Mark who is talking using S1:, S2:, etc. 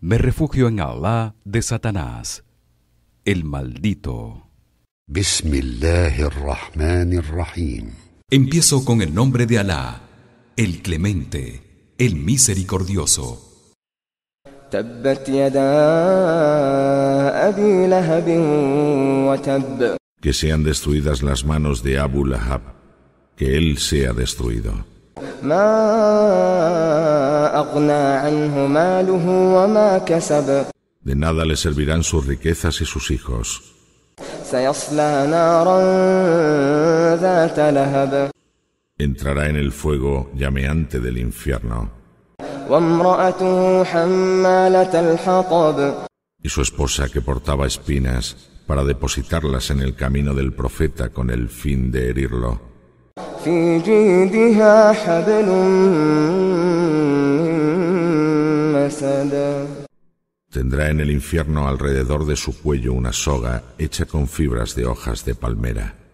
S1: Me refugio en Allah de Satanás, el maldito. Empiezo con el nombre de Alá, el clemente, el misericordioso.
S2: Que sean destruidas las manos de Abu Lahab que él sea destruido. De nada le servirán sus riquezas y sus hijos. Entrará en el fuego llameante del infierno. Y su esposa que portaba espinas para depositarlas en el camino del profeta con el fin de herirlo. Tendrá en el infierno alrededor de su cuello una soga hecha con fibras de hojas de palmera.